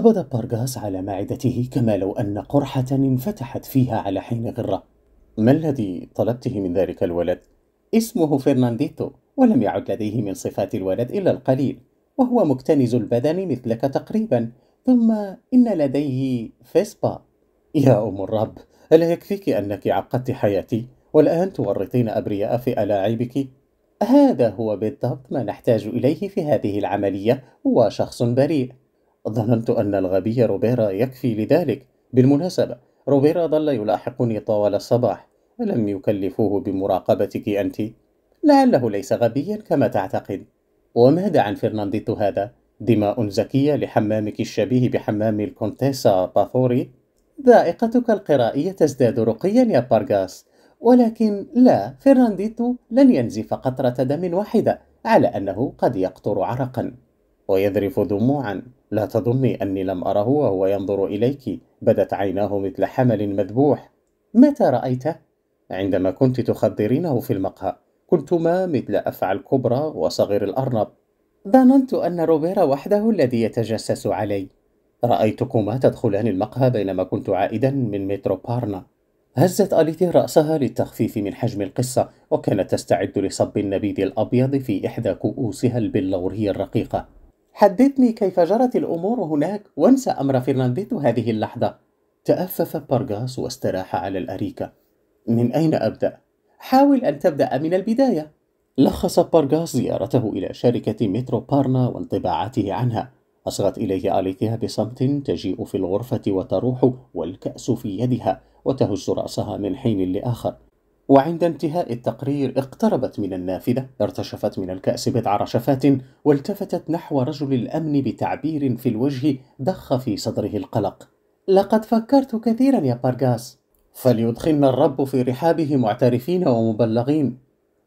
قبض بارغاس على معدته كما لو أن قرحة انفتحت فيها على حين غرة ما الذي طلبته من ذلك الولد؟ اسمه فرنانديتو ولم يعد لديه من صفات الولد إلا القليل وهو مكتنز البدن مثلك تقريبا ثم إن لديه فيسبا يا أم الرب ألا يكفيك أنك عقدت حياتي والآن تورطين أبرياء في ألاعيبك هذا هو بالضبط ما نحتاج إليه في هذه العملية وشخص بريء ظننت أن الغبي روبيرا يكفي لذلك بالمناسبة روبيرا ظل يلاحقني طوال الصباح ألم يكلفوه بمراقبتك أنت؟ لعله ليس غبيا كما تعتقد وماذا عن فرنانديتو هذا؟ دماء زكية لحمامك الشبيه بحمام الكونتيسا باثوري؟ ذائقتك القرائية تزداد رقيا يا بارغاس ولكن لا فرنانديتو لن ينزف قطرة دم واحدة على أنه قد يقطر عرقا ويذرف دموعا لا تظني أني لم أره وهو ينظر إليك بدت عيناه مثل حمل مذبوح متى رأيته؟ عندما كنت تخدرينه في المقهى كنتما مثل أفعى الكبرى وصغير الأرنب ظننت أن روبيرا وحده الذي يتجسس علي رأيتكما تدخلان المقهى بينما كنت عائدا من مترو بارنا هزت أليتي رأسها للتخفيف من حجم القصة وكانت تستعد لصب النبيذ الأبيض في إحدى كؤوسها البلورية الرقيقة حدثني كيف جرت الأمور هناك وانسى أمر فرنانديتو هذه اللحظة تأفف بارغاس واستراح على الأريكة من أين أبدأ؟ حاول أن تبدأ من البداية لخص بارغاس زيارته إلى شركة مترو بارنا وانطباعاته عنها أصغت إليه أليثيا بصمت تجيء في الغرفة وتروح والكأس في يدها وتهز رأسها من حين لآخر وعند انتهاء التقرير اقتربت من النافذة ارتشفت من الكأس بضع رشفات والتفتت نحو رجل الأمن بتعبير في الوجه ضخ في صدره القلق لقد فكرت كثيرا يا بارغاس فليدخلنا الرب في رحابه معترفين ومبلغين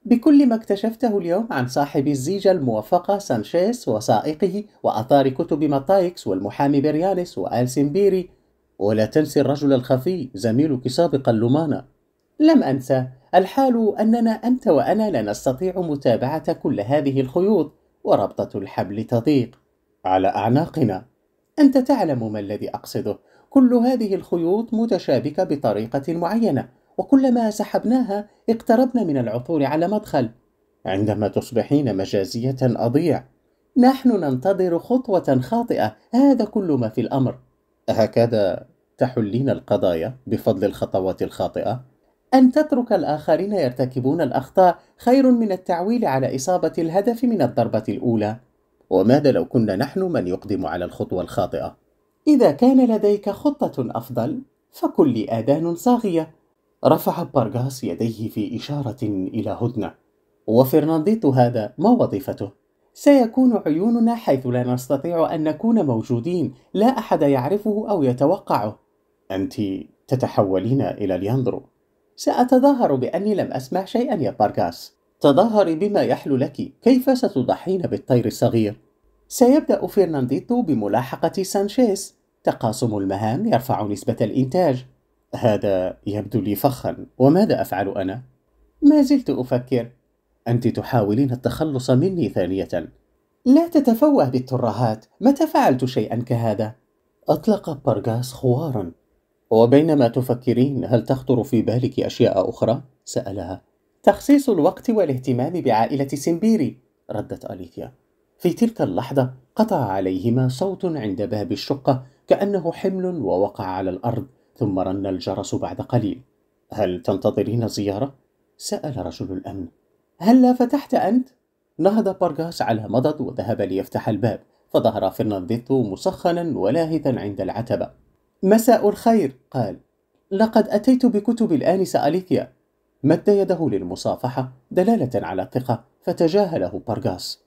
بكل ما اكتشفته اليوم عن صاحب الزيجة الموفقة سانشيس وسائقه وأثار كتب ماتايكس والمحامي برياليس وآلسن بيري ولا تنسي الرجل الخفي زميلك سابقا لومانا لم أنسى الحال أننا أنت وأنا لا نستطيع متابعة كل هذه الخيوط وربطة الحبل تضيق على أعناقنا أنت تعلم ما الذي أقصده كل هذه الخيوط متشابكة بطريقة معينة وكلما سحبناها اقتربنا من العثور على مدخل عندما تصبحين مجازية أضيع نحن ننتظر خطوة خاطئة هذا كل ما في الأمر هكذا تحلين القضايا بفضل الخطوات الخاطئة؟ أن تترك الآخرين يرتكبون الأخطاء خير من التعويل على إصابة الهدف من الضربة الأولى. وماذا لو كنا نحن من يقدم على الخطوة الخاطئة؟ إذا كان لديك خطة أفضل، فكل لي آذان صاغية. رفع بارغاس يديه في إشارة إلى هدنة. وفرنانديتو هذا ما وظيفته؟ سيكون عيوننا حيث لا نستطيع أن نكون موجودين، لا أحد يعرفه أو يتوقعه. أنت تتحولين إلى لياندرو. سأتظاهر بأني لم أسمع شيئا يا بارغاس تظاهري بما يحلو لك كيف ستضحين بالطير الصغير سيبدأ فرنانديتو بملاحقة سانشيز تقاسم المهام يرفع نسبة الإنتاج هذا يبدو لي فخا وماذا أفعل أنا؟ ما زلت أفكر أنت تحاولين التخلص مني ثانية لا تتفوه بالترهات متى فعلت شيئا كهذا؟ أطلق بارغاس خوارا وبينما تفكرين هل تخطر في بالك أشياء أخرى؟ سألها تخصيص الوقت والاهتمام بعائلة سمبيري ردت أليثيا في تلك اللحظة قطع عليهما صوت عند باب الشقة كأنه حمل ووقع على الأرض ثم رن الجرس بعد قليل هل تنتظرين زيارة؟ سأل رجل الأمن هلا فتحت أنت؟ نهض بارغاس على مضض وذهب ليفتح الباب فظهر فرنانديتو مسخنا ولاهثا عند العتبة مساء الخير قال لقد أتيت بكتب الآنسة أليثيا مد يده للمصافحة دلالة على الثقة فتجاهله بارغاس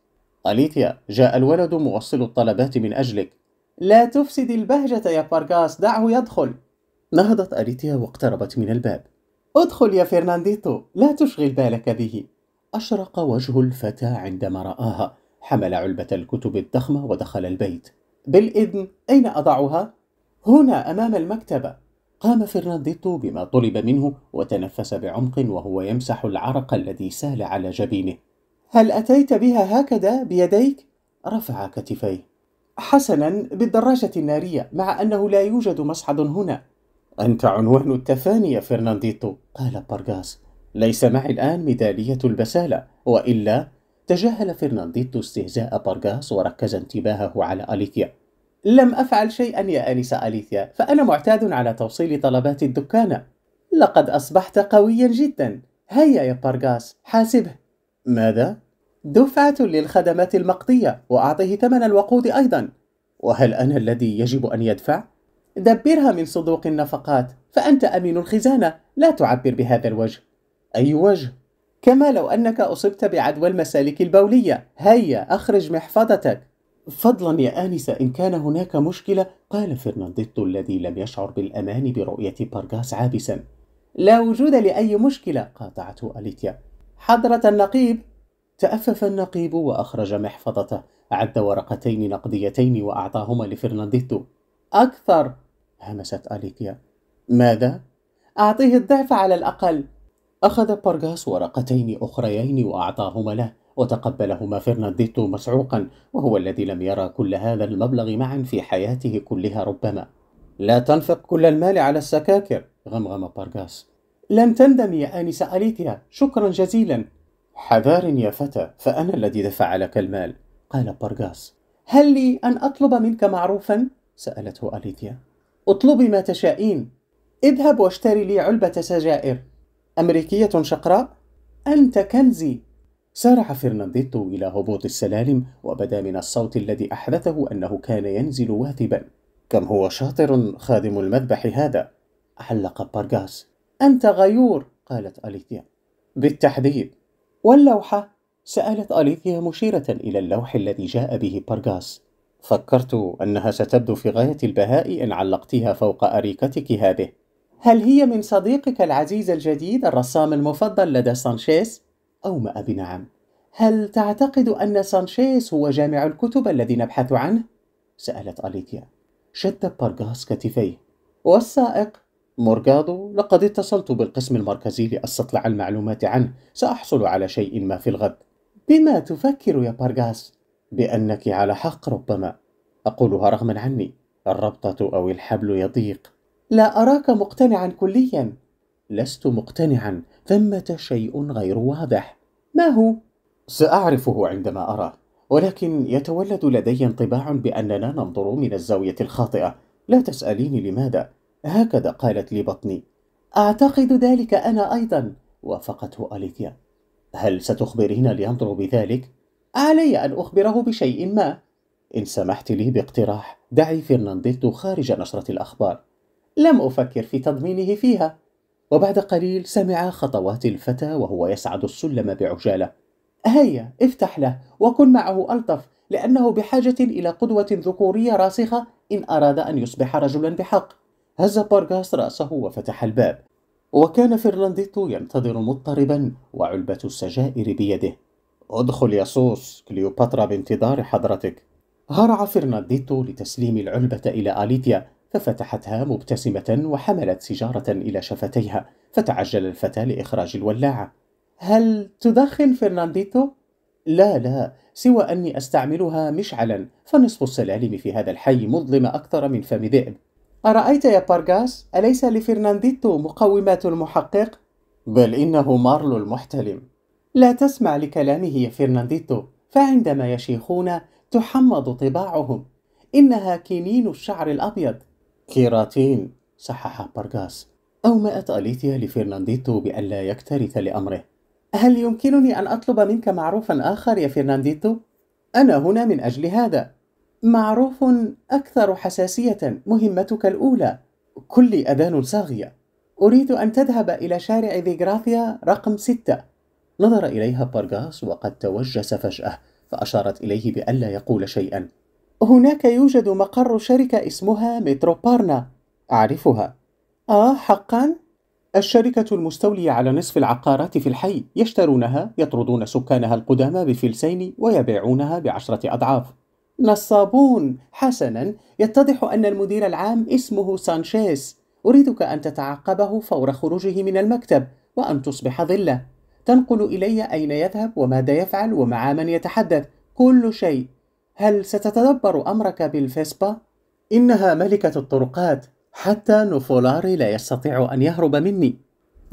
أليثيا جاء الولد موصل الطلبات من أجلك لا تفسد البهجة يا بارغاس دعه يدخل نهضت أليثيا واقتربت من الباب ادخل يا فرنانديتو لا تشغل بالك به أشرق وجه الفتى عندما رآها حمل علبة الكتب الضخمة ودخل البيت بالإذن أين أضعها؟ هنا أمام المكتبة قام فرنانديتو بما طلب منه وتنفس بعمق وهو يمسح العرق الذي سال على جبينه هل أتيت بها هكذا بيديك؟ رفع كتفيه حسنا بالدراجة النارية مع أنه لا يوجد مصعد هنا أنت عنوان التفاني يا فرنانديتو قال بارغاس ليس معي الآن ميدالية البسالة وإلا تجاهل فرنانديتو استهزاء بارغاس وركز انتباهه على أليكيا لم أفعل شيئا يا آنسة أليثيا فأنا معتاد على توصيل طلبات الدكانة لقد أصبحت قويا جدا هيا يا بارغاس حاسبه ماذا؟ دفعة للخدمات المقضية وأعطه ثمن الوقود أيضا وهل أنا الذي يجب أن يدفع؟ دبرها من صندوق النفقات فأنت أمين الخزانة لا تعبر بهذا الوجه أي وجه؟ كما لو أنك أصبت بعدوى المسالك البولية هيا أخرج محفظتك فضلا يا آنسة إن كان هناك مشكلة قال فرنانديتو الذي لم يشعر بالأمان برؤية بارغاس عابسا لا وجود لأي مشكلة قاطعته أليتيا حضرة النقيب تأفف النقيب وأخرج محفظته عد ورقتين نقديتين وأعطاهما لفرنانديتو أكثر همست أليتيا ماذا؟ أعطيه الضعف على الأقل أخذ بارغاس ورقتين أخريين وأعطاهما له وتقبلهما فرنانديتو مسعوقا وهو الذي لم يرى كل هذا المبلغ معا في حياته كلها ربما لا تنفق كل المال على السكاكر غمغم بارغاس لن تندم يا آنسة أليتيا شكرا جزيلا حذار يا فتى فأنا الذي دفع لك المال قال بارغاس هل لي أن أطلب منك معروفا؟ سألته أليتيا اطلبي ما تشائين اذهب واشتري لي علبة سجائر أمريكية شقراء أنت كنزي سارع فرنانديتو إلى هبوط السلالم وبدا من الصوت الذي أحدثه أنه كان ينزل واثبا كم هو شاطر خادم المذبح هذا علق بارغاس أنت غيور قالت أليثيا بالتحديد واللوحة سألت أليثيا مشيرة إلى اللوح الذي جاء به بارغاس فكرت أنها ستبدو في غاية البهاء إن علقتها فوق أريكتك هذه هل هي من صديقك العزيز الجديد الرسام المفضل لدى سانشيز؟ أومأ بنعم هل تعتقد أن سانشيز هو جامع الكتب الذي نبحث عنه؟ سألت أليتيا شد بارغاس كتفيه والسائق مورغادو لقد اتصلت بالقسم المركزي لأستطلع المعلومات عنه سأحصل على شيء ما في الغد بما تفكر يا بارغاس؟ بأنك على حق ربما أقولها رغما عني الربطة أو الحبل يضيق لا أراك مقتنعا كليا لست مقتنعا ثمة شيء غير واضح ما هو؟ سأعرفه عندما أراه ولكن يتولد لدي انطباع بأننا ننظر من الزاوية الخاطئة لا تسأليني لماذا هكذا قالت لي بطني أعتقد ذلك أنا أيضا وافقته أليثيا هل ستخبرين ليندرو بذلك؟ علي أن أخبره بشيء ما إن سمحت لي باقتراح دعي فرنانديتو خارج نشرة الأخبار لم أفكر في تضمينه فيها وبعد قليل سمع خطوات الفتى وهو يصعد السلم بعجالة هيا افتح له وكن معه ألطف لأنه بحاجة إلى قدوة ذكورية راسخة إن أراد أن يصبح رجلا بحق هز بارغاس رأسه وفتح الباب وكان فرنانديتو ينتظر مضطربا وعلبة السجائر بيده ادخل يا سوس كليوباترا بانتظار حضرتك هرع فرنانديتو لتسليم العلبة إلى آليتيا ففتحتها مبتسمة وحملت سيجارة إلى شفتيها فتعجل الفتى لإخراج الولاعة هل تدخن فرنانديتو؟ لا لا سوى أني أستعملها مشعلا فنصف السلالم في هذا الحي مظلم أكثر من فم ذئب أرأيت يا بارغاس أليس لفرنانديتو مقومات المحقق؟ بل إنه مارلو المحتلم لا تسمع لكلامه يا فرنانديتو فعندما يشيخون تحمض طباعهم إنها كنين الشعر الأبيض كيراتين صحح بارغاس أومأت أليتيا لفرنانديتو بألا يكترث لأمره هل يمكنني أن أطلب منك معروفا آخر يا فرنانديتو؟ أنا هنا من أجل هذا معروف أكثر حساسية مهمتك الأولى كلي أذان صاغية أريد أن تذهب إلى شارع ذي غراثيا رقم ستة نظر إليها بارغاس وقد توجس فجأة فأشارت إليه بألا يقول شيئا هناك يوجد مقر شركة اسمها مترو بارنا أعرفها آه حقا؟ الشركة المستولية على نصف العقارات في الحي يشترونها يطردون سكانها القدامى بفلسين ويبيعونها بعشرة أضعاف نصابون حسنا يتضح أن المدير العام اسمه سانشيز أريدك أن تتعقبه فور خروجه من المكتب وأن تصبح ظلة تنقل إلي أين يذهب وماذا يفعل ومع من يتحدث كل شيء هل ستتدبر أمرك بالفيسبا؟ إنها ملكة الطرقات حتى نوفولاري لا يستطيع أن يهرب مني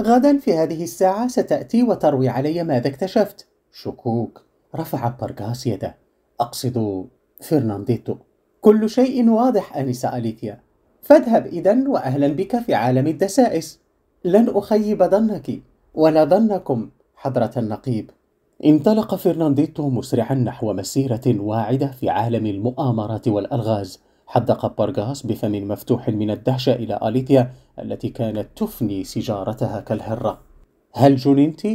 غدا في هذه الساعة ستأتي وتروي علي ماذا اكتشفت شكوك رفع برغاس يده أقصد فرنانديتو كل شيء واضح آنسة أليتيا فاذهب إذا وأهلا بك في عالم الدسائس لن أخيب ظنك ولا ظنكم حضرة النقيب انطلق فرنانديتو مسرعا نحو مسيرة واعدة في عالم المؤامرات والألغاز حدق بارغاس بفم مفتوح من الدهشة إلى أليتيا التي كانت تفني سجارتها كالهرة هل جننتِ؟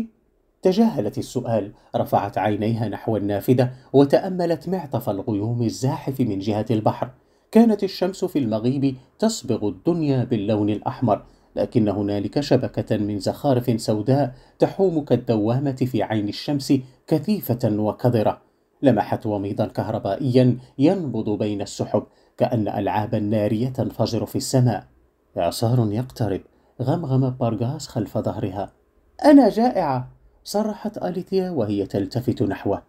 تجاهلت السؤال رفعت عينيها نحو النافذة وتأملت معطف الغيوم الزاحف من جهة البحر كانت الشمس في المغيب تصبغ الدنيا باللون الأحمر لكن هنالك شبكة من زخارف سوداء تحوم كالدوامة في عين الشمس كثيفة وكضرة لمحت وميضا كهربائيا ينبض بين السحب كأن ألعابا نارية تنفجر في السماء إعصار يقترب غمغم بارغاس خلف ظهرها أنا جائعة صرحت أليثيا وهي تلتفت نحوه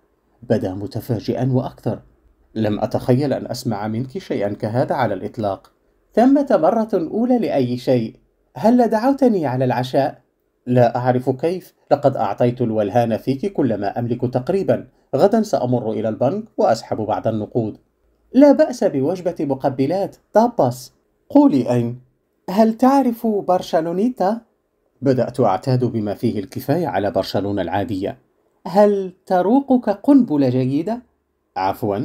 بدا متفاجئا وأكثر لم أتخيل أن أسمع منك شيئا كهذا على الإطلاق ثمة مرة أولى لأي شيء هل دعوتني على العشاء؟ لا أعرف كيف لقد أعطيت الولهان فيك كل ما أملك تقريبا غدا سأمر إلى البنك وأسحب بعض النقود لا بأس بوجبة مقبلات تاباس قولي أين؟ هل تعرف برشلونيتا؟ بدأت أعتاد بما فيه الكفاية على برشلونة العادية هل تروقك قنبلة جيدة؟ عفوا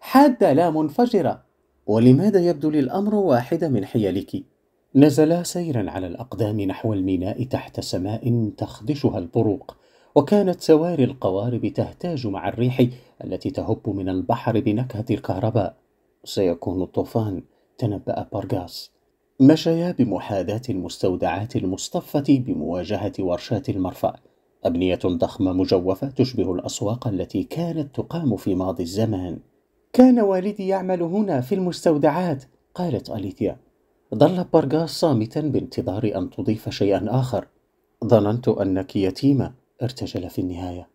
حادة لا منفجرة ولماذا يبدو لي الأمر واحدة من حيلك؟ نزلا سيرا على الأقدام نحو الميناء تحت سماء تخدشها البروق وكانت سواري القوارب تهتاج مع الريح التي تهب من البحر بنكهة الكهرباء سيكون الطوفان تنبأ بارغاس مشيا بمحاذاة المستودعات المصطفة بمواجهة ورشات المرفأ أبنية ضخمة مجوفة تشبه الأسواق التي كانت تقام في ماضي الزمان كان والدي يعمل هنا في المستودعات قالت أليثيا ظل بارغا صامتا بانتظار أن تضيف شيئا آخر ظننت أنك يتيمة ارتجل في النهاية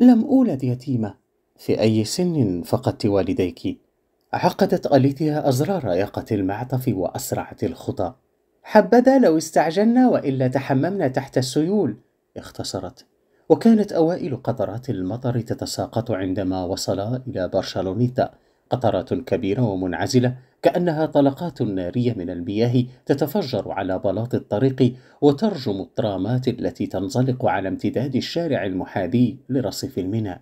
لم أولد يتيمة في أي سن فقدت والديك عقدت أليتها أزرار يقة المعطف وأسرعت الخطى حبذا لو استعجلنا وإلا تحممنا تحت السيول اختصرت وكانت أوائل قطرات المطر تتساقط عندما وصلا إلى برشلونيتا قطرات كبيرة ومنعزلة كأنها طلقات نارية من المياه تتفجر على بلاط الطريق وترجم الترامات التي تنزلق على امتداد الشارع المحاذي لرصيف الميناء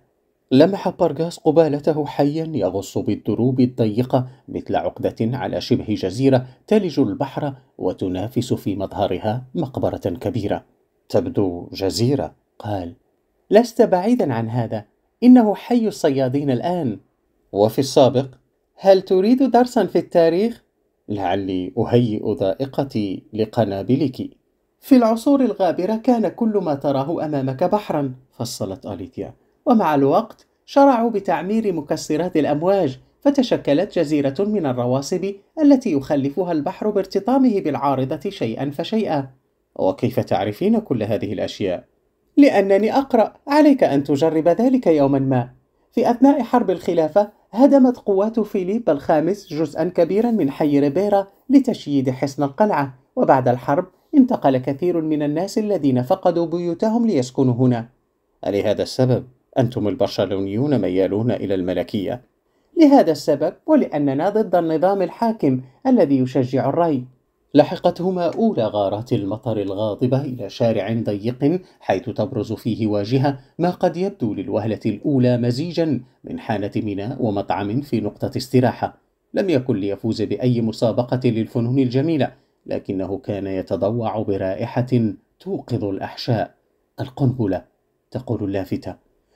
لمح بارغاس قبالته حيا يغص بالدروب الضيقة مثل عقدة على شبه جزيرة تلج البحر وتنافس في مظهرها مقبرة كبيرة تبدو جزيرة قال لست بعيدا عن هذا إنه حي الصيادين الآن وفي السابق هل تريد درسا في التاريخ؟ لعلي أهيئ ذائقتي لقنابلك. في العصور الغابرة كان كل ما تراه أمامك بحرا، فصلت أليتيا. ومع الوقت شرعوا بتعمير مكسرات الأمواج، فتشكلت جزيرة من الرواسب التي يخلفها البحر بارتطامه بالعارضة شيئا فشيئا. وكيف تعرفين كل هذه الأشياء؟ لأنني أقرأ، عليك أن تجرب ذلك يوما ما. في أثناء حرب الخلافة هدمت قوات فيليب الخامس جزءا كبيرا من حي ريبيرا لتشييد حصن القلعة وبعد الحرب انتقل كثير من الناس الذين فقدوا بيوتهم ليسكنوا هنا لهذا السبب أنتم البرشلونيون ميالون إلى الملكية لهذا السبب ولأننا ضد النظام الحاكم الذي يشجع الري لحقتهما أولى غارات المطر الغاضبة إلى شارع ضيق حيث تبرز فيه واجهة ما قد يبدو للوهلة الأولى مزيجا من حانة ميناء ومطعم في نقطة استراحة لم يكن ليفوز بأي مسابقة للفنون الجميلة لكنه كان يتضوع برائحة توقظ الأحشاء القنبلة تقول اللافتة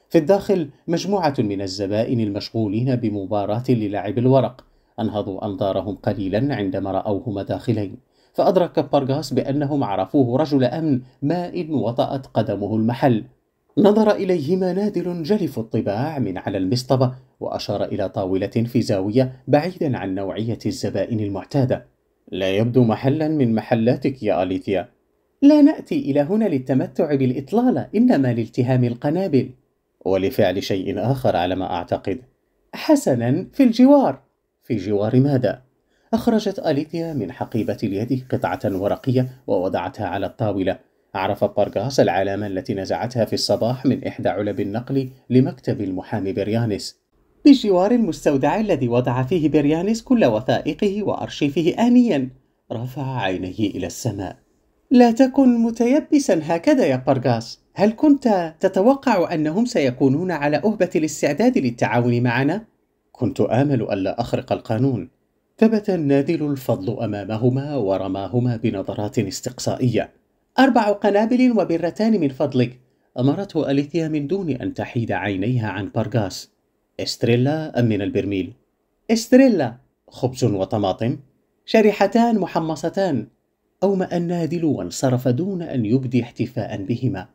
في الداخل مجموعة من الزبائن المشغولين بمباراة للعب الورق أنهضوا أنظارهم قليلا عندما رأوهما داخلين فأدرك بارغاس بأنهم عرفوه رجل أمن ماء وطأت قدمه المحل نظر إليهما نادل جلف الطباع من على المصطبة وأشار إلى طاولة في زاوية بعيدا عن نوعية الزبائن المعتادة لا يبدو محلا من محلاتك يا أليثيا لا نأتي إلى هنا للتمتع بالإطلالة إنما لالتهام القنابل ولفعل شيء آخر على ما أعتقد حسنا في الجوار في جوار ماذا؟ أخرجت أليتيا من حقيبة اليد قطعة ورقية ووضعتها على الطاولة عرف بارغاس العلامة التي نزعتها في الصباح من إحدى علب النقل لمكتب المحامي بريانس بجوار المستودع الذي وضع فيه بريانس كل وثائقه وأرشيفه آنيا رفع عينيه إلى السماء لا تكن متيبسا هكذا يا بارغاس هل كنت تتوقع أنهم سيكونون على أهبة الاستعداد للتعاون معنا؟ كنت آمل ألا أخرق القانون ثبت النادل الفضل أمامهما ورماهما بنظرات استقصائية أربع قنابل وبرتان من فضلك أمرته أليثيا من دون أن تحيد عينيها عن بارغاس. استريلا أم من البرميل؟ استريلا خبز وطماطم شريحتان محمصتان أومأ النادل وانصرف دون أن يبدي احتفاء بهما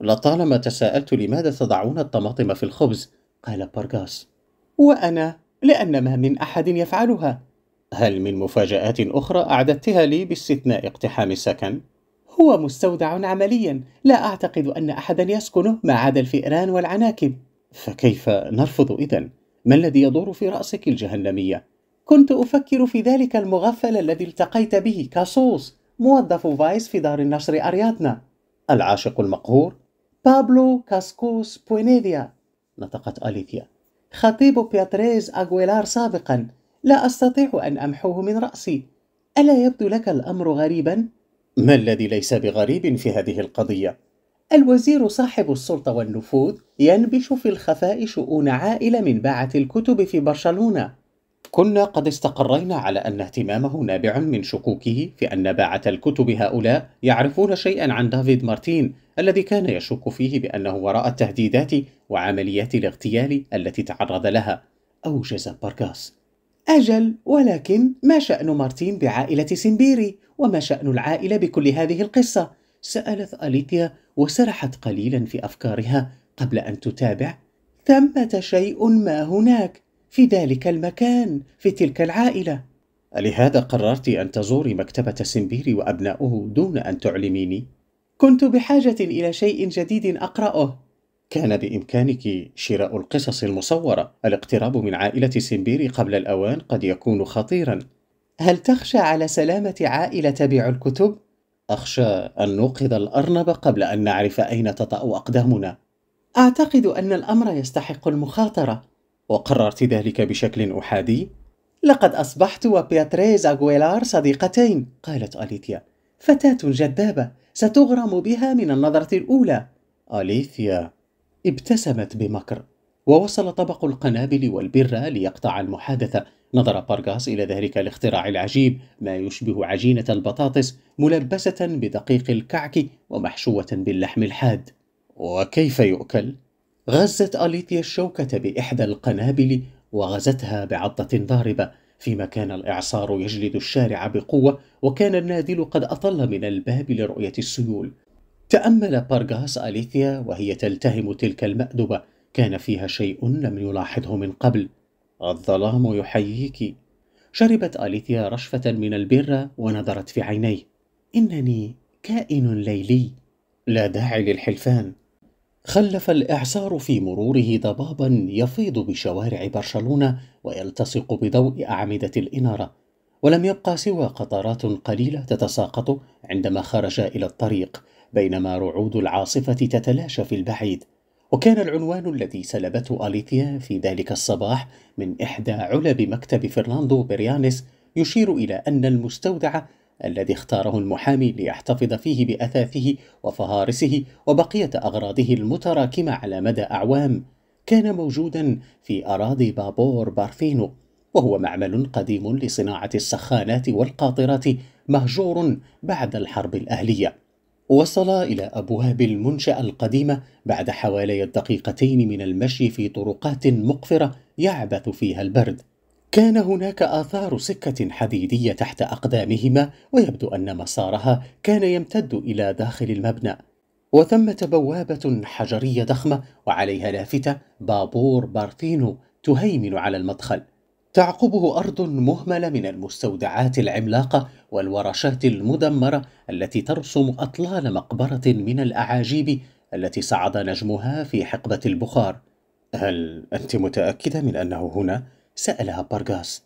لطالما تساءلت لماذا تضعون الطماطم في الخبز قال بارغاس. وأنا لأن ما من أحد يفعلها هل من مفاجآت أخرى أعددتها لي باستثناء اقتحام السكن؟ هو مستودع عمليا لا أعتقد أن أحدا يسكنه ما عدا الفئران والعناكب فكيف نرفض إذا؟ ما الذي يدور في رأسك الجهنمية؟ كنت أفكر في ذلك المغفل الذي التقيت به كاسوس موظف فايس في دار النشر أرياتنا العاشق المقهور بابلو كاسكوس بوينيديا نطقت أليثيا خطيب بياتريز أغويلار سابقا لا أستطيع أن أمحوه من رأسي ألا يبدو لك الأمر غريبا؟ ما الذي ليس بغريب في هذه القضية؟ الوزير صاحب السلطة والنفوذ ينبش في الخفاء شؤون عائلة من باعة الكتب في برشلونة كنا قد استقرينا على أن اهتمامه نابع من شكوكه في أن باعة الكتب هؤلاء يعرفون شيئا عن دافيد مارتين الذي كان يشك فيه بأنه وراء التهديدات وعمليات الاغتيال التي تعرض لها أوجز بارغاس أجل ولكن ما شأن مارتين بعائلة سمبيري وما شأن العائلة بكل هذه القصة؟ سألت أليتيا وسرحت قليلا في أفكارها قبل أن تتابع ثمة شيء ما هناك في ذلك المكان في تلك العائلة لهذا قررت أن تزوري مكتبة سمبيري وأبناؤه دون أن تعلميني كنت بحاجة إلى شيء جديد أقرأه كان بإمكانك شراء القصص المصورة الاقتراب من عائلة سمبيري قبل الأوان قد يكون خطيرا هل تخشى على سلامة عائلة تبيع الكتب؟ أخشى أن نوقظ الأرنب قبل أن نعرف أين تطأ أقدامنا أعتقد أن الأمر يستحق المخاطرة وقررت ذلك بشكل أحادي لقد أصبحت وبياتريز أغويلار صديقتين قالت أليثيا فتاة جذابة ستغرم بها من النظرة الأولى أليثيا ابتسمت بمكر ووصل طبق القنابل والبرة ليقطع المحادثة نظر بارغاس إلى ذلك الاختراع العجيب ما يشبه عجينة البطاطس ملبسة بدقيق الكعك ومحشوة باللحم الحاد وكيف يؤكل؟ غزت أليثيا الشوكة بإحدى القنابل وغزتها بعضة ضاربة فيما كان الإعصار يجلد الشارع بقوة وكان النادل قد أطل من الباب لرؤية السيول تأمل بارغاس أليثيا وهي تلتهم تلك المأدبة كان فيها شيء لم يلاحظه من قبل الظلام يحييك شربت أليثيا رشفة من البرة ونظرت في عينيه إنني كائن ليلي لا داعي للحلفان خلف الإعصار في مروره ضبابا يفيض بشوارع برشلونة ويلتصق بضوء أعمدة الإنارة ولم يبقى سوى قطرات قليلة تتساقط عندما خرج إلى الطريق بينما رعود العاصفة تتلاشى في البعيد وكان العنوان الذي سلبته أليثيا في ذلك الصباح من إحدى علب مكتب فرناندو بريانس يشير إلى أن المستودع الذي اختاره المحامي ليحتفظ فيه باثاثه وفهارسه وبقيه اغراضه المتراكمه على مدى اعوام كان موجودا في اراضي بابور بارفينو وهو معمل قديم لصناعه السخانات والقاطرات مهجور بعد الحرب الاهليه وصل إلى أبواب المنشأة القديمة بعد حوالي الدقيقتين من المشي في طرقات مقفرة يعبث فيها البرد كان هناك آثار سكة حديدية تحت أقدامهما ويبدو أن مسارها كان يمتد إلى داخل المبنى وثمة بوابة حجرية ضخمة وعليها لافتة بابور بارتينو تهيمن على المدخل تعقبه أرض مهملة من المستودعات العملاقة والورشات المدمرة التي ترسم أطلال مقبرة من الأعاجيب التي صعد نجمها في حقبة البخار هل أنت متأكدة من أنه هنا؟ سألها بارغاس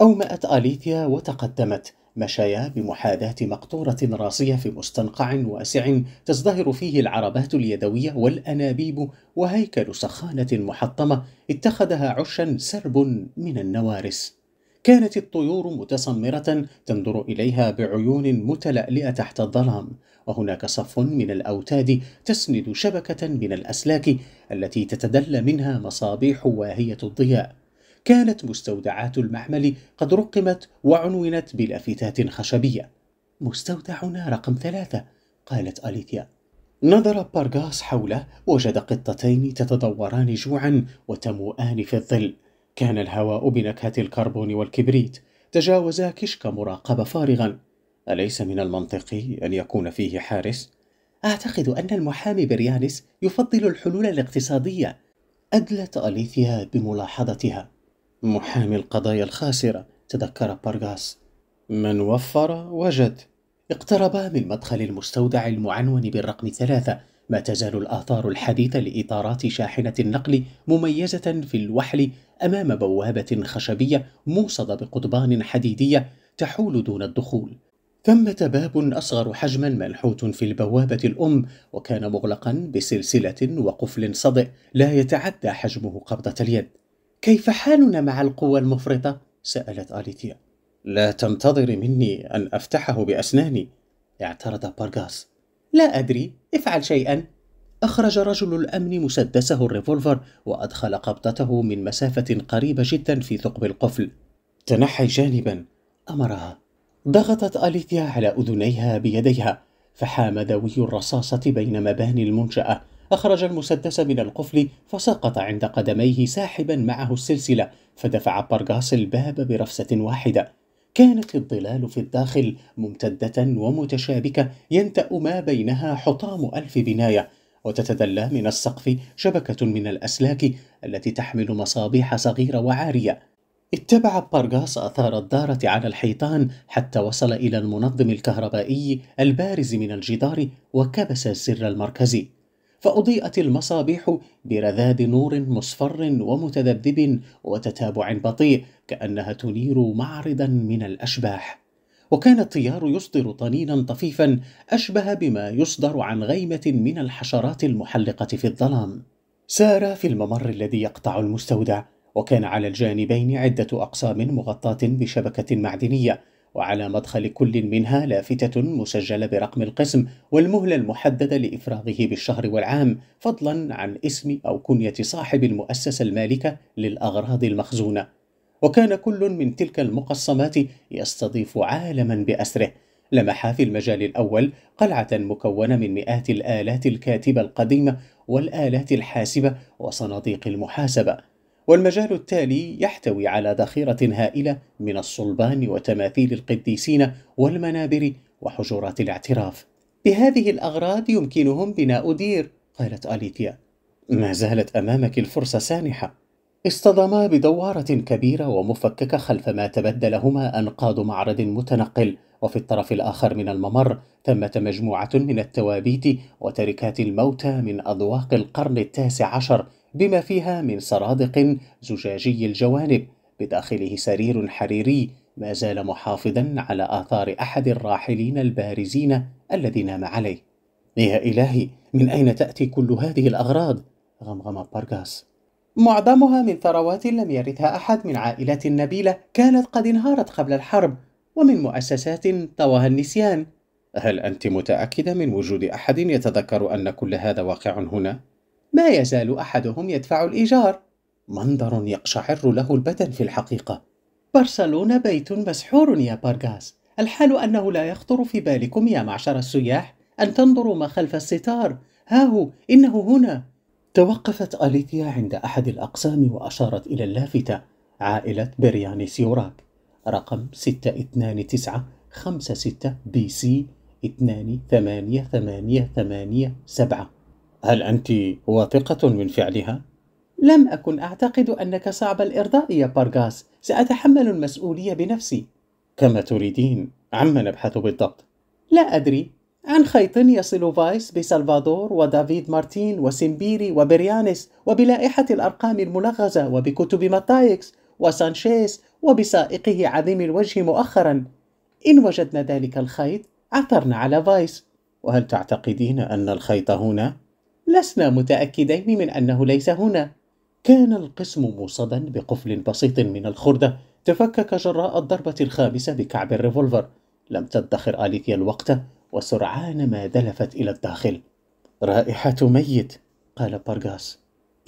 أومأت أليثيا وتقدمت مشايا بمحاذاة مقطورة راسية في مستنقع واسع تزدهر فيه العربات اليدوية والأنابيب وهيكل سخانة محطمة اتخذها عشا سرب من النوارس كانت الطيور متسمرة تنظر إليها بعيون متلألئة تحت الظلام وهناك صف من الأوتاد تسند شبكة من الأسلاك التي تتدلى منها مصابيح واهية الضياء كانت مستودعات المعمل قد رقمت وعنونت بلافتات خشبية مستودعنا رقم ثلاثة قالت أليثيا نظر بارغاس حوله وجد قطتين تتدوران جوعا وتموءان في الظل كان الهواء بنكهة الكربون والكبريت تجاوزا كشك مراقبة فارغا أليس من المنطقي أن يكون فيه حارس؟ أعتقد أن المحامي بريانس يفضل الحلول الاقتصادية أدلت أليثيا بملاحظتها محامي القضايا الخاسرة تذكر بارغاس من وفر وجد اقتربا من مدخل المستودع المعنون بالرقم ثلاثة ما تزال الآثار الحديثة لإطارات شاحنة النقل مميزة في الوحل أمام بوابة خشبية موصدة بقضبان حديدية تحول دون الدخول ثمة باب أصغر حجما منحوت في البوابة الأم وكان مغلقا بسلسلة وقفل صدئ لا يتعدى حجمه قبضة اليد كيف حالنا مع القوة المفرطة؟ سألت أليثيا لا تنتظري مني أن أفتحه بأسناني اعترض بارغاس لا أدري افعل شيئا أخرج رجل الأمن مسدسه الريفولفر وأدخل قبضته من مسافة قريبة جدا في ثقب القفل تنحي جانبا أمرها ضغطت أليثيا على أذنيها بيديها فحام دوي الرصاصة بين مباني المنشأة أخرج المسدس من القفل فسقط عند قدميه ساحبا معه السلسلة فدفع بارغاس الباب برفسة واحدة كانت الظلال في الداخل ممتدة ومتشابكة ينتأ ما بينها حطام ألف بناية وتتدلى من السقف شبكة من الأسلاك التي تحمل مصابيح صغيرة وعارية اتبع بارغاس آثار الدارة على الحيطان حتى وصل إلى المنظم الكهربائي البارز من الجدار وكبس السر المركزي فأضيئت المصابيح برذاذ نور مصفر ومتذبذب وتتابع بطيء كأنها تنير معرضا من الأشباح وكان الطيار يصدر طنينا طفيفا أشبه بما يصدر عن غيمة من الحشرات المحلقة في الظلام سار في الممر الذي يقطع المستودع وكان على الجانبين عدة أقسام مغطاة بشبكة معدنية وعلى مدخل كل منها لافتة مسجلة برقم القسم والمهلة المحددة لإفراغه بالشهر والعام فضلا عن اسم أو كنية صاحب المؤسسة المالكة للأغراض المخزونة وكان كل من تلك المقسمات يستضيف عالما بأسره لمح في المجال الأول قلعة مكونة من مئات الآلات الكاتبة القديمة والآلات الحاسبة وصناديق المحاسبة والمجال التالي يحتوي على ذخيرة هائلة من الصلبان وتماثيل القديسين والمنابر وحجرات الاعتراف بهذه الأغراض يمكنهم بناء دير قالت أليثيا ما زالت أمامك الفرصة سانحة اصطدما بدوارة كبيرة ومفككة خلف ما تبدلهما أنقاض معرض متنقل وفي الطرف الآخر من الممر ثمة مجموعة من التوابيت وتركات الموتى من أذواق القرن التاسع عشر بما فيها من سرادق زجاجي الجوانب بداخله سرير حريري ما زال محافظا على آثار أحد الراحلين البارزين الذي نام عليه يا إلهي من أين تأتي كل هذه الأغراض؟ غمغم بارغاس معظمها من ثروات لم يرثها أحد من عائلات نبيلة كانت قد انهارت قبل الحرب ومن مؤسسات طواها النسيان هل أنت متأكدة من وجود أحد يتذكر أن كل هذا واقع هنا؟ ما يزال أحدهم يدفع الإيجار منظر يقشعر له البدن في الحقيقة برشلونة بيت مسحور يا بارغاس الحال أنه لا يخطر في بالكم يا معشر السياح أن تنظروا ما خلف الستار ها هو إنه هنا توقفت أليثيا عند أحد الأقسام وأشارت إلى اللافتة عائلة برياني سيوراك رقم 62956 بي سي 28887 هل أنت واثقة من فعلها؟ لم أكن أعتقد أنك صعب الإرضاء يا بارغاس سأتحمل المسؤولية بنفسي كما تريدين عما نبحث بالضبط؟ لا أدري عن خيط يصل فايس بسلفادور ودافيد مارتين وسيمبيري وبريانس وبلائحة الأرقام الملغزة وبكتب ماتايكس وسانشيز وبسائقه عظيم الوجه مؤخرا إن وجدنا ذلك الخيط عثرنا على فايس وهل تعتقدين أن الخيط هنا؟ لسنا متأكدين من أنه ليس هنا كان القسم موصدا بقفل بسيط من الخردة تفكك جراء الضربة الخامسة بكعب الريفولفر لم تدخر آليثيا الوقت وسرعان ما دلفت إلى الداخل رائحة ميت قال بارغاس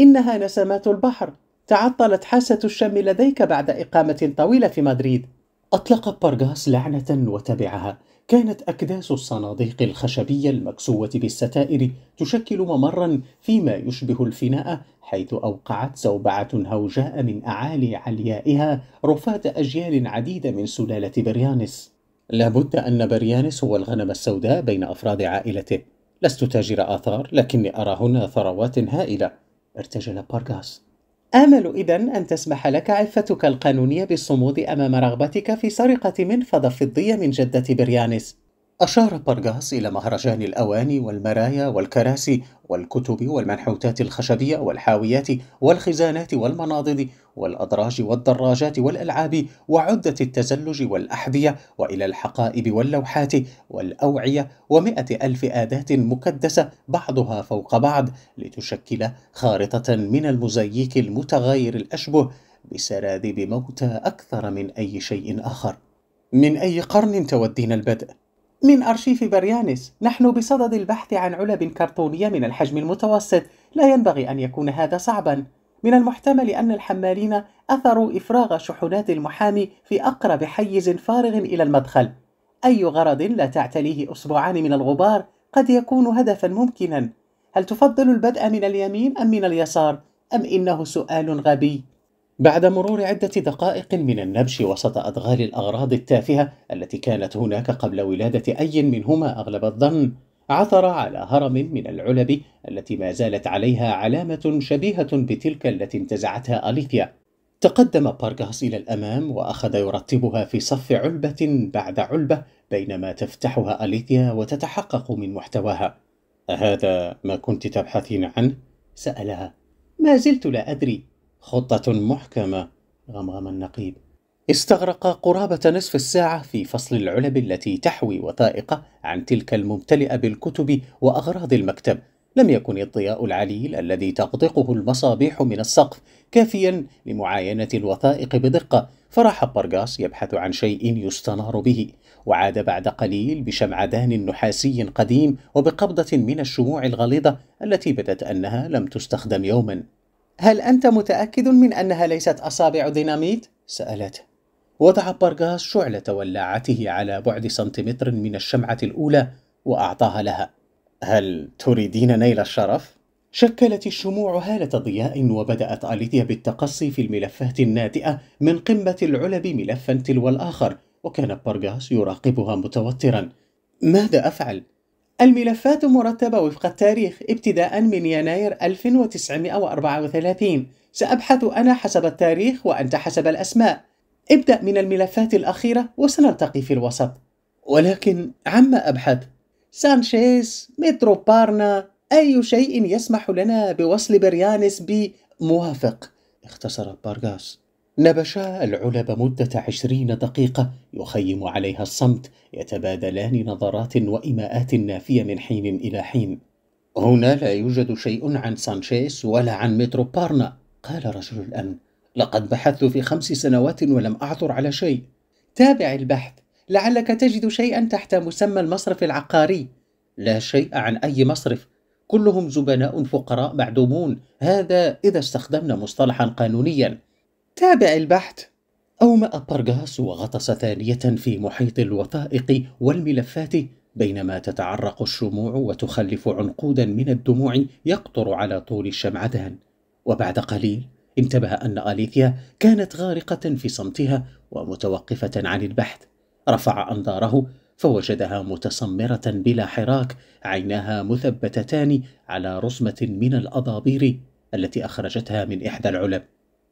إنها نسمات البحر تعطلت حاسة الشم لديك بعد إقامة طويلة في مدريد أطلق بارغاس لعنة وتبعها كانت أكداس الصناديق الخشبية المكسوة بالستائر تشكل ممرا فيما يشبه الفناء حيث أوقعت زوبعة هوجاء من أعالي عليائها رفات أجيال عديدة من سلالة بريانس لابد أن بريانس هو الغنم السوداء بين أفراد عائلته لست تاجر آثار لكني أرى هنا ثروات هائلة ارتجل بارغاس آمل إذا أن تسمح لك عفتك القانونية بالصمود أمام رغبتك في سرقة منفذة فضية من جدة بريانس. أشار برغاس إلى مهرجان الأواني والمرايا والكراسي والكتب والمنحوتات الخشبية والحاويات والخزانات والمناضد والأدراج والدراجات والألعاب وعدة التزلج والأحذية وإلى الحقائب واللوحات والأوعية ومئة ألف آداة مكدسة بعضها فوق بعض لتشكل خارطة من المزيك المتغير الأشبه بسراديب موتى أكثر من أي شيء آخر من أي قرن تودين البدء؟ من أرشيف بريانس نحن بصدد البحث عن علب كرتونية من الحجم المتوسط لا ينبغي أن يكون هذا صعبا من المحتمل أن الحمالين أثروا إفراغ شحنات المحامي في أقرب حيز فارغ إلى المدخل أي غرض لا تعتليه أسبوعان من الغبار قد يكون هدفا ممكنا هل تفضل البدء من اليمين أم من اليسار؟ أم إنه سؤال غبي؟ بعد مرور عدة دقائق من النبش وسط أدغال الأغراض التافهة التي كانت هناك قبل ولادة أي منهما أغلب الظن عثر على هرم من العلب التي ما زالت عليها علامة شبيهة بتلك التي انتزعتها أليثيا تقدم بارغاس إلى الأمام وأخذ يرتبها في صف علبة بعد علبة بينما تفتحها أليثيا وتتحقق من محتواها أهذا ما كنت تبحثين عنه؟ سألها ما زلت لا أدري خطة محكمة غمغم النقيب استغرق قرابة نصف الساعة في فصل العلب التي تحوي وثائقة عن تلك الممتلئة بالكتب وأغراض المكتب، لم يكن الضياء العليل الذي تغدقه المصابيح من السقف كافيا لمعاينة الوثائق بدقة، فراح برغاس يبحث عن شيء يستنار به، وعاد بعد قليل بشمعدان نحاسي قديم وبقبضة من الشموع الغليظة التي بدت أنها لم تستخدم يوما. هل أنت متأكد من أنها ليست أصابع ديناميت؟ سألته. وضع بارغاس شعلة ولاعته على بعد سنتيمتر من الشمعة الأولى وأعطاها لها هل تريدين نيل الشرف؟ شكلت الشموع هالة ضياء وبدأت أليديا بالتقصي في الملفات الناتئة من قمة العلب ملفا تلو الآخر وكان بارغاس يراقبها متوترا ماذا أفعل؟ الملفات مرتبة وفق التاريخ ابتداء من يناير 1934 سأبحث أنا حسب التاريخ وأنت حسب الأسماء ابدأ من الملفات الأخيرة وسنلتقي في الوسط ولكن عما أبحث سانشيز مترو بارنا أي شيء يسمح لنا بوصل بريانس بموافق اختصر بارغاس نبشا العلب مدة عشرين دقيقة يخيم عليها الصمت يتبادلان نظرات وإيماءات نافية من حين إلى حين هنا لا يوجد شيء عن سانشيز ولا عن مترو بارنا قال رجل الأمن لقد بحثت في خمس سنوات ولم أعثر على شيء. تابع البحث، لعلك تجد شيئا تحت مسمى المصرف العقاري. لا شيء عن أي مصرف، كلهم زبناء فقراء معدومون، هذا إذا استخدمنا مصطلحا قانونيا. تابع البحث. أومأ برغاس وغطس ثانية في محيط الوثائق والملفات بينما تتعرق الشموع وتخلف عنقودا من الدموع يقطر على طول الشمعدان وبعد قليل انتبه أن أليثيا كانت غارقة في صمتها ومتوقفة عن البحث رفع أنظاره فوجدها متسمرة بلا حراك عيناها مثبتتان على رسمة من الأضابير التي أخرجتها من إحدى العلب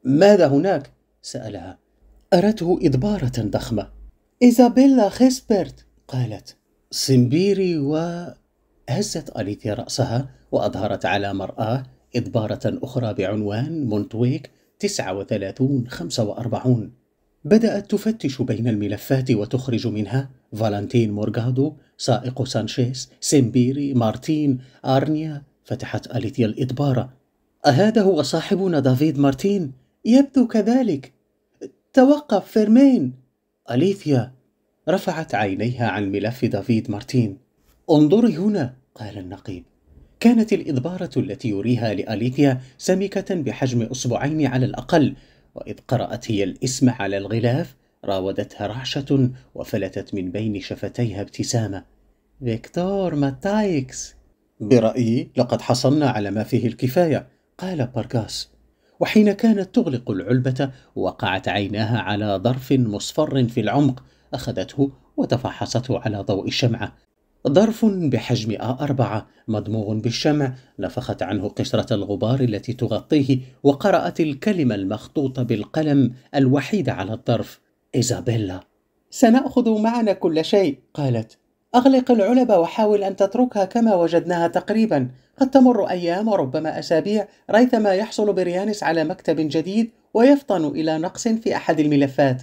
ماذا هناك؟ سألها أرته إدبارة ضخمة إيزابيلا خيسبرت قالت سمبيري و... هزت أليثيا رأسها وأظهرت على مرآه إضبارة أخرى بعنوان مونتويك 3945 بدأت تفتش بين الملفات وتخرج منها فالنتين مورغادو، سائق سانشيز، سيمبيري، مارتين، أرنيا، فتحت أليتيا الإدبارة. أهذا هو صاحبنا دافيد مارتين؟ يبدو كذلك. توقف فيرمين. أليثيا رفعت عينيها عن ملف دافيد مارتين. انظري هنا، قال النقيب. كانت الإضبارة التي يريها لأليثيا سمكة بحجم أصبعين على الأقل وإذ قرأت هي الاسم على الغلاف راودتها رعشة وفلتت من بين شفتيها ابتسامة فيكتور ماتايكس برأيي لقد حصلنا على ما فيه الكفاية قال بارغاس وحين كانت تغلق العلبة وقعت عيناها على ظرف مصفر في العمق أخذته وتفحصته على ضوء الشمعة ظرف بحجم A4 مدموغ بالشمع نفخت عنه قشرة الغبار التي تغطيه وقرأت الكلمة المخطوطة بالقلم الوحيدة على الظرف إيزابيلا سنأخذ معنا كل شيء قالت أغلق العلب وحاول أن تتركها كما وجدناها تقريبا قد تمر أيام وربما أسابيع ريثما يحصل بريانس على مكتب جديد ويفطن إلى نقص في أحد الملفات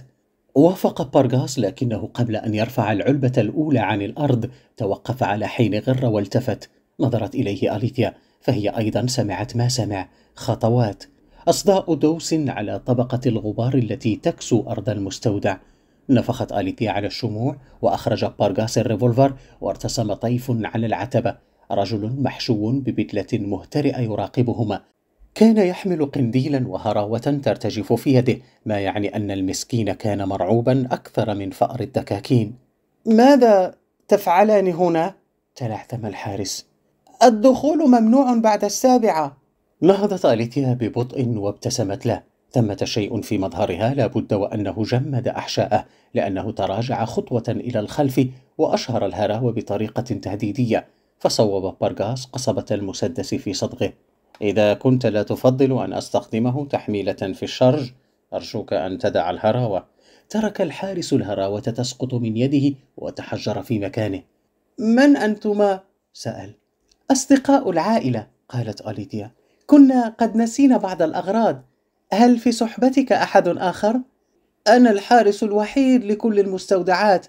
وافق بارغاس لكنه قبل أن يرفع العلبة الأولى عن الأرض توقف على حين غر والتفت نظرت إليه أليثيا فهي أيضا سمعت ما سمع خطوات أصداء دوس على طبقة الغبار التي تكسو أرض المستودع نفخت أليثيا على الشموع وأخرج بارغاس الريفولفر وارتسم طيف على العتبة رجل محشو ببدلة مهترئة يراقبهما كان يحمل قنديلا وهراوة ترتجف في يده، ما يعني أن المسكين كان مرعوبا أكثر من فأر الدكاكين. ماذا تفعلان هنا؟ تلعثم الحارس. الدخول ممنوع بعد السابعة. نهضت أليتيا ببطء وابتسمت له. ثمة شيء في مظهرها لابد وأنه جمد أحشاءه لأنه تراجع خطوة إلى الخلف وأشهر الهراوة بطريقة تهديدية فصوب برغاس قصبة المسدس في صدغه إذا كنت لا تفضل أن أستخدمه تحميلة في الشرج أرجوك أن تدع الهراوة ترك الحارس الهراوة تسقط من يده وتحجر في مكانه من أنتما؟ سأل أصدقاء العائلة قالت أليديا كنا قد نسينا بعض الأغراض هل في صحبتك أحد آخر؟ أنا الحارس الوحيد لكل المستودعات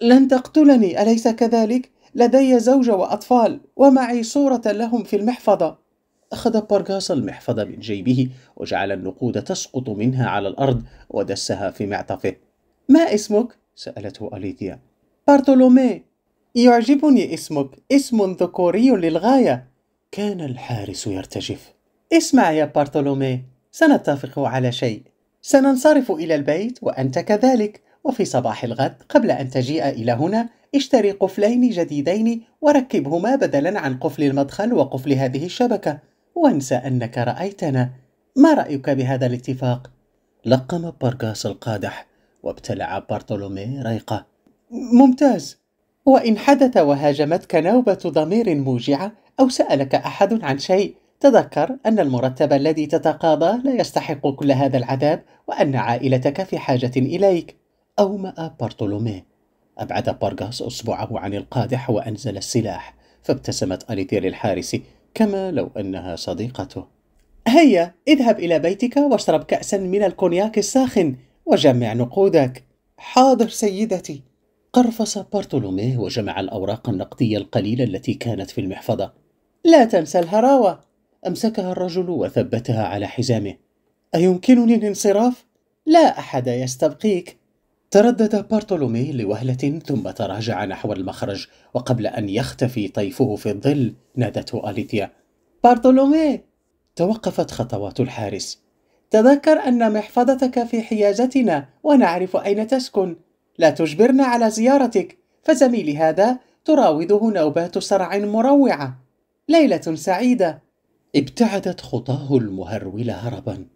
لن تقتلني أليس كذلك؟ لدي زوجة وأطفال ومعي صورة لهم في المحفظة أخذ بارغاس المحفظة من جيبه وجعل النقود تسقط منها على الأرض ودسها في معطفه ما اسمك؟ سألته أليثيا بارتولومي يعجبني اسمك اسم ذكوري للغاية كان الحارس يرتجف اسمع يا بارتولومي سنتفق على شيء سننصرف إلى البيت وأنت كذلك وفي صباح الغد قبل أن تجيء إلى هنا اشتري قفلين جديدين وركبهما بدلا عن قفل المدخل وقفل هذه الشبكة وانسى أنك رأيتنا ما رأيك بهذا الاتفاق؟ لقم بارغاس القادح وابتلع بارتولومي ريقة ممتاز وإن حدث وهاجمتك نوبة ضمير موجعة أو سألك أحد عن شيء تذكر أن المرتب الذي تتقاضاه لا يستحق كل هذا العذاب وأن عائلتك في حاجة إليك أومأ بارتولومي أبعد بارغاس أصبعه عن القادح وأنزل السلاح فابتسمت أليتير الحارسي كما لو أنها صديقته هيا اذهب إلى بيتك واشرب كأسا من الكونياك الساخن وجمع نقودك حاضر سيدتي قرفص بارتولوميه وجمع الأوراق النقدية القليلة التي كانت في المحفظة لا تنسى الهراوة أمسكها الرجل وثبتها على حزامه أيمكنني الانصراف؟ لا أحد يستبقيك تردد بارتولومي لوهلة ثم تراجع نحو المخرج وقبل أن يختفي طيفه في الظل نادته أليثيا بارتولومي توقفت خطوات الحارس تذكر أن محفظتك في حيازتنا ونعرف أين تسكن لا تجبرنا على زيارتك فزميلي هذا تراوده نوبات صرع مروعة ليلة سعيدة ابتعدت خطاه المهرولة هربا